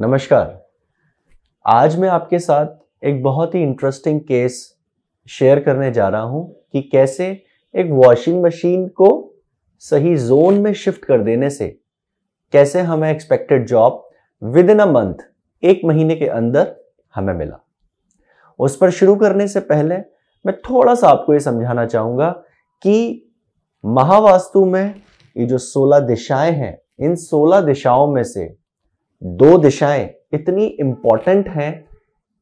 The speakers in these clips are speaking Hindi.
नमस्कार आज मैं आपके साथ एक बहुत ही इंटरेस्टिंग केस शेयर करने जा रहा हूं कि कैसे एक वॉशिंग मशीन को सही जोन में शिफ्ट कर देने से कैसे हमें expected job within a month एक महीने के अंदर हमें मिला उस पर शुरू करने से पहले मैं थोड़ा सा आपको ये समझाना चाहूंगा कि महावास्तु में ये जो 16 दिशाएं हैं इन 16 दिशाओं में से दो दिशाएं इतनी इंपॉर्टेंट हैं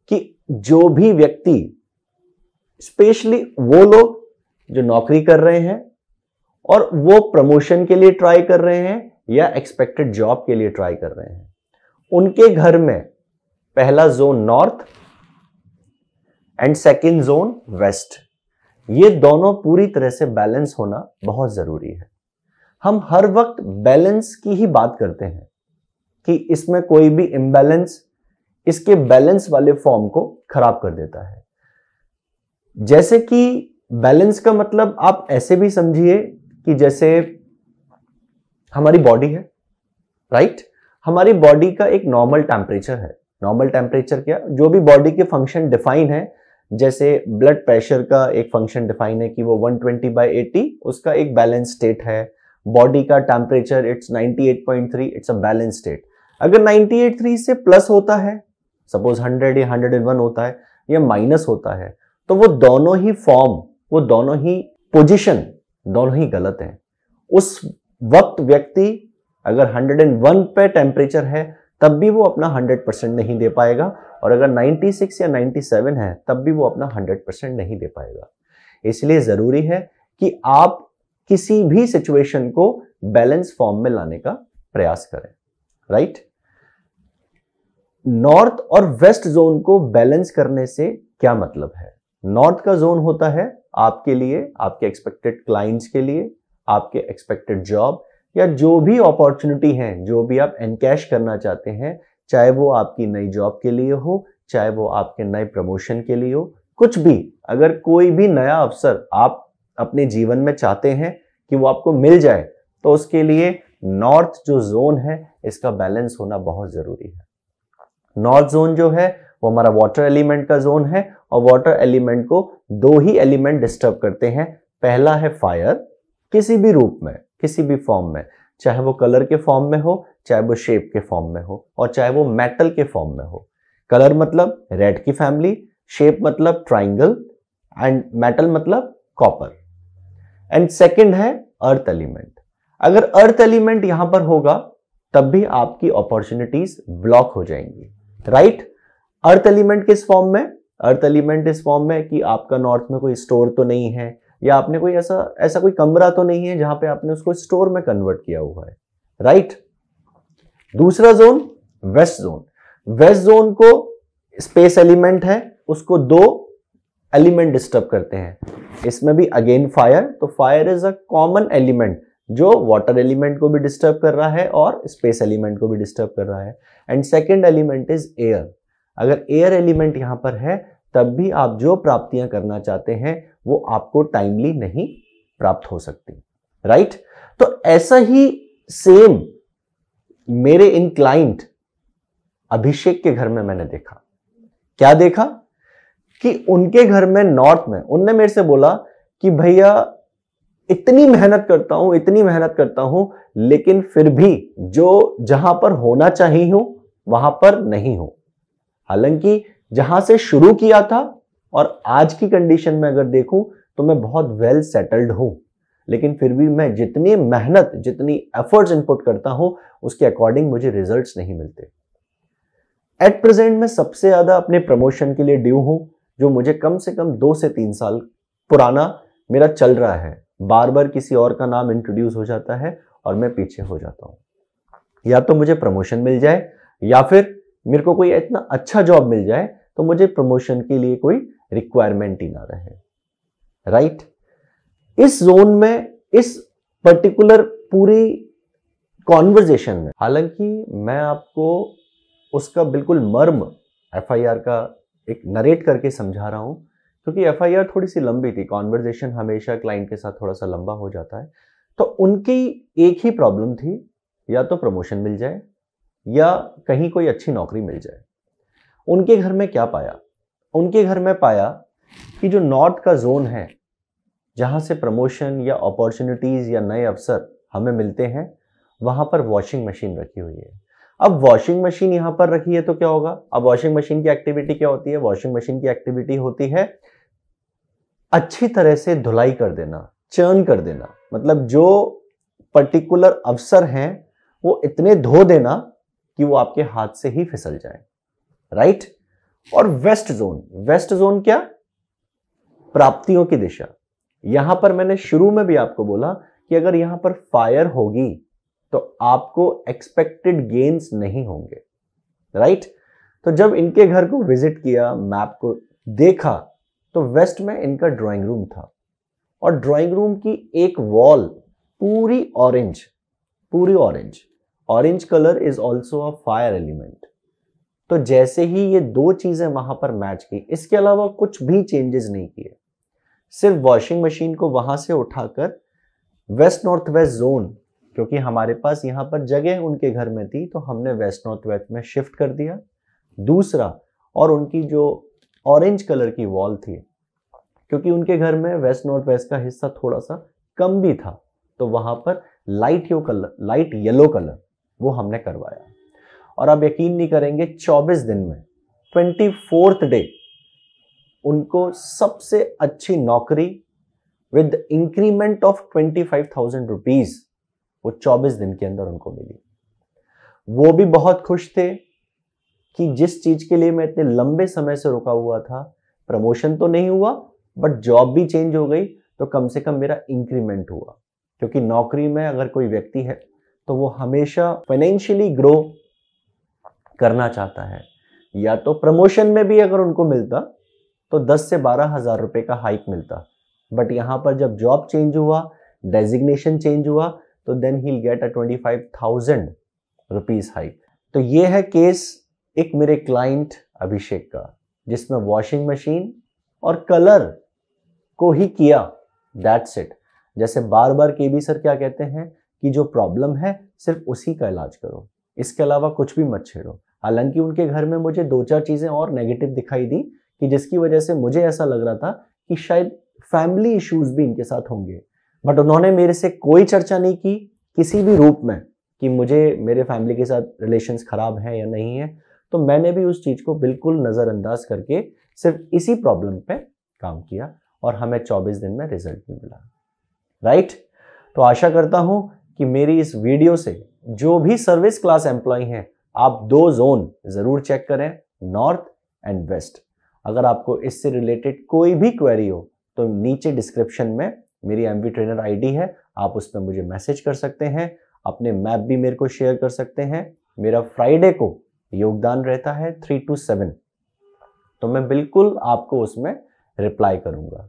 कि जो भी व्यक्ति स्पेशली वो लोग जो नौकरी कर रहे हैं और वो प्रमोशन के लिए ट्राई कर रहे हैं या एक्सपेक्टेड जॉब के लिए ट्राई कर रहे हैं उनके घर में पहला zone north and second zone west ये दोनों पूरी तरह से बैलेंस होना बहुत जरूरी है हम हर वक्त बैलेंस की ही बात करते हैं कि इसमें कोई भी इम्बैलेंस इसके बैलेंस वाले फॉर्म को खराब कर देता है जैसे कि बैलेंस का मतलब आप ऐसे भी समझिए कि जैसे हमारी बॉडी है राइट हमारी बॉडी का एक नॉर्मल टेम्परेचर है नॉर्मल टेम्परेचर क्या जो भी बॉडी के फंक्शन डिफाइन है जैसे ब्लड प्रेशर का एक फंक्शन डिफाइन है कि वो 120 ट्वेंटी बाई एटी उसका एक बैलेंस स्टेट है बॉडी का temperature it's 98.3 it's a balance state अगर एट थ्री से प्लस होता है सपोज 100 या 101 होता है या माइनस होता है तो वो दोनों ही फॉर्म वो दोनों ही पोजिशन दोनों ही गलत है उस वक्त व्यक्ति अगर 101 पे टेम्परेचर है तब भी वो अपना 100 परसेंट नहीं दे पाएगा और अगर 96 या 97 है तब भी वो अपना 100 परसेंट नहीं दे पाएगा इसलिए ज़रूरी है कि आप किसी भी सिचुएशन को बैलेंस फॉर्म में लाने का प्रयास करें राइट नॉर्थ और वेस्ट जोन को बैलेंस करने से क्या मतलब है नॉर्थ का जोन होता है आपके लिए आपके एक्सपेक्टेड क्लाइंट्स के लिए आपके एक्सपेक्टेड जॉब या जो भी अपॉर्चुनिटी है जो भी आप एनकैश करना चाहते हैं चाहे वो आपकी नई जॉब के लिए हो चाहे वो आपके नए प्रमोशन के लिए हो कुछ भी अगर कोई भी नया अवसर आप अपने जीवन में चाहते हैं कि वो आपको मिल जाए तो उसके लिए नॉर्थ जो जोन है इसका बैलेंस होना बहुत ज़रूरी है नॉर्थ जोन जो है वो हमारा वाटर एलिमेंट का जोन है और वाटर एलिमेंट को दो ही एलिमेंट डिस्टर्ब करते हैं पहला है फायर किसी भी रूप में किसी भी फॉर्म में चाहे वो कलर के फॉर्म में हो चाहे वो शेप के फॉर्म में हो और चाहे वो मेटल के फॉर्म में हो कलर मतलब रेड की फैमिली शेप मतलब ट्राइंगल एंड मेटल मतलब कॉपर एंड सेकंड है अर्थ एलिमेंट अगर अर्थ एलिमेंट यहां पर होगा तब भी आपकी अपॉर्चुनिटीज ब्लॉक हो जाएंगी राइट अर्थ एलिमेंट किस फॉर्म में अर्थ एलिमेंट इस फॉर्म में कि आपका नॉर्थ में कोई स्टोर तो नहीं है या आपने कोई ऐसा ऐसा कोई कमरा तो नहीं है जहां पे आपने उसको स्टोर में कन्वर्ट किया हुआ है राइट दूसरा zone west zone west zone को स्पेस एलिमेंट है उसको दो एलिमेंट डिस्टर्ब करते हैं इसमें भी अगेन फायर तो fire is a common element जो वाटर एलिमेंट को भी डिस्टर्ब कर रहा है और स्पेस एलिमेंट को भी डिस्टर्ब कर रहा है and second element is air अगर एयर एलिमेंट यहाँ पर है तब भी आप जो प्राप्तियां करना चाहते हैं वो आपको टाइमली नहीं प्राप्त हो सकती राइट right? तो ऐसा ही सेम मेरे इन क्लाइंट अभिषेक के घर में मैंने देखा क्या देखा कि उनके घर में नॉर्थ में उनने मेरे से बोला कि भैया इतनी मेहनत करता हूं इतनी मेहनत करता हूं लेकिन फिर भी जो जहां पर होना चाहिए हो वहां पर नहीं हो हालांकि जहां से शुरू किया था और आज की कंडीशन में अगर देखूं तो मैं बहुत वेल सेटल्ड हूं लेकिन फिर भी मैं जितनी मेहनत जितनी एफर्ट्स इनपुट करता हूं उसके अकॉर्डिंग मुझे रिजल्ट्स नहीं मिलते एट प्रेजेंट मैं सबसे ज्यादा अपने प्रमोशन के लिए ड्यू हूं जो मुझे कम से कम दो से तीन साल पुराना मेरा चल रहा है बार बार किसी और का नाम इंट्रोड्यूस हो जाता है और मैं पीछे हो जाता हूं या तो मुझे प्रमोशन मिल जाए या फिर मेरे को कोई इतना अच्छा जॉब मिल जाए तो मुझे प्रमोशन के लिए कोई रिक्वायरमेंट ही ना रहे राइट इस जोन में इस पर्टिकुलर पूरी कॉन्वर्जेशन में हालांकि मैं आपको उसका बिल्कुल मर्म एफआईआर का एक नरेट करके समझा रहा हूं क्योंकि एफ थोड़ी सी लंबी थी कॉन्वर्जेशन हमेशा क्लाइंट के साथ थोड़ा सा लंबा हो जाता है तो उनकी एक ही प्रॉब्लम थी या तो प्रमोशन मिल जाए या कहीं कोई अच्छी नौकरी मिल जाए उनके घर में क्या पाया उनके घर में पाया कि जो नॉर्थ का जोन है जहां से प्रमोशन या अपॉर्चुनिटीज़ या नए अवसर हमें मिलते हैं वहां पर वॉशिंग मशीन रखी हुई है अब वॉशिंग मशीन यहां पर रखी है तो क्या होगा अब वॉशिंग मशीन की एक्टिविटी क्या होती है वॉशिंग मशीन की एक्टिविटी होती है अच्छी तरह से धुलाई कर देना चर्न कर देना मतलब जो पर्टिकुलर अवसर हैं वो इतने धो देना कि वो आपके हाथ से ही फिसल जाए राइट और वेस्ट जोन वेस्ट जोन क्या प्राप्तियों की दिशा यहां पर मैंने शुरू में भी आपको बोला कि अगर यहां पर फायर होगी तो आपको एक्सपेक्टेड गेन्स नहीं होंगे राइट तो जब इनके घर को विजिट किया मैप को देखा तो वेस्ट में इनका ड्राइंग रूम था और ड्राइंग रूम की एक वॉल पूरी ऑरेंज पूरी orange orange colour is also a fire element तो जैसे ही ये दो चीजें वहां पर मैच की इसके अलावा कुछ भी चेंजेस नहीं किए सिर्फ वॉशिंग मशीन को वहां से उठाकर वेस्ट नॉर्थ वेस्ट जोन क्योंकि हमारे पास यहां पर जगह उनके घर में थी तो हमने वेस्ट नॉर्थ वेस्ट में शिफ्ट कर दिया दूसरा और उनकी जो ऑरेंज कलर की वॉल थी क्योंकि उनके घर में वेस्ट नॉर्थ वेस्ट का हिस्सा थोड़ा सा कम भी था तो वहां पर लाइट यो कलर लाइट येलो कलर वो हमने करवाया और आप यकीन नहीं करेंगे 24 दिन में ट्वेंटी फोर्थ डे उनको सबसे अच्छी नौकरी with increment of twenty five thousand rupees वो चौबीस दिन के अंदर उनको मिली वो भी बहुत खुश थे कि जिस चीज के लिए मैं इतने लंबे समय से रुका हुआ था प्रमोशन तो नहीं हुआ बट जॉब भी चेंज हो गई तो कम से कम मेरा इंक्रीमेंट हुआ क्योंकि नौकरी में अगर कोई व्यक्ति है तो वो हमेशा फाइनेंशियली ग्रो करना चाहता है या तो प्रमोशन में भी अगर उनको मिलता तो 10 से बारह हजार रुपये का हाइक मिलता बट यहाँ पर जब जॉब चेंज हुआ डेजिग्नेशन चेंज हुआ तो देन ही get a twenty five thousand rupees hike तो ये है केस एक मेरे क्लाइंट अभिषेक का जिसमें वॉशिंग मशीन और कलर को ही किया दैट्स इट जैसे बार बार के बी सर क्या कहते हैं कि जो प्रॉब्लम है सिर्फ उसी का इलाज करो इसके अलावा कुछ भी मत छेड़ो हालांकि उनके घर में मुझे दो चार चीज़ें और नेगेटिव दिखाई दी कि जिसकी वजह से मुझे ऐसा लग रहा था कि शायद फैमिली इश्यूज भी इनके साथ होंगे बट उन्होंने मेरे से कोई चर्चा नहीं की किसी भी रूप में कि मुझे मेरे फैमिली के साथ रिलेशंस ख़राब हैं या नहीं है तो मैंने भी उस चीज़ को बिल्कुल नज़रअंदाज करके सिर्फ इसी प्रॉब्लम पे काम किया और हमें 24 दिन में रिजल्ट भी मिला राइट तो आशा करता हूं कि मेरी इस वीडियो से जो भी सर्विस क्लास एम्प्लॉय हैं आप दो जोन जरूर चेक करें नॉर्थ एंड वेस्ट अगर आपको इससे रिलेटेड कोई भी क्वेरी हो तो नीचे डिस्क्रिप्शन में मेरी एम ट्रेनर आईडी है आप उस पर मुझे मैसेज कर सकते हैं अपने मैप भी मेरे को शेयर कर सकते हैं मेरा फ्राइडे को योगदान रहता है थ्री टू सेवन तो मैं बिल्कुल आपको उसमें रिप्लाई करूंगा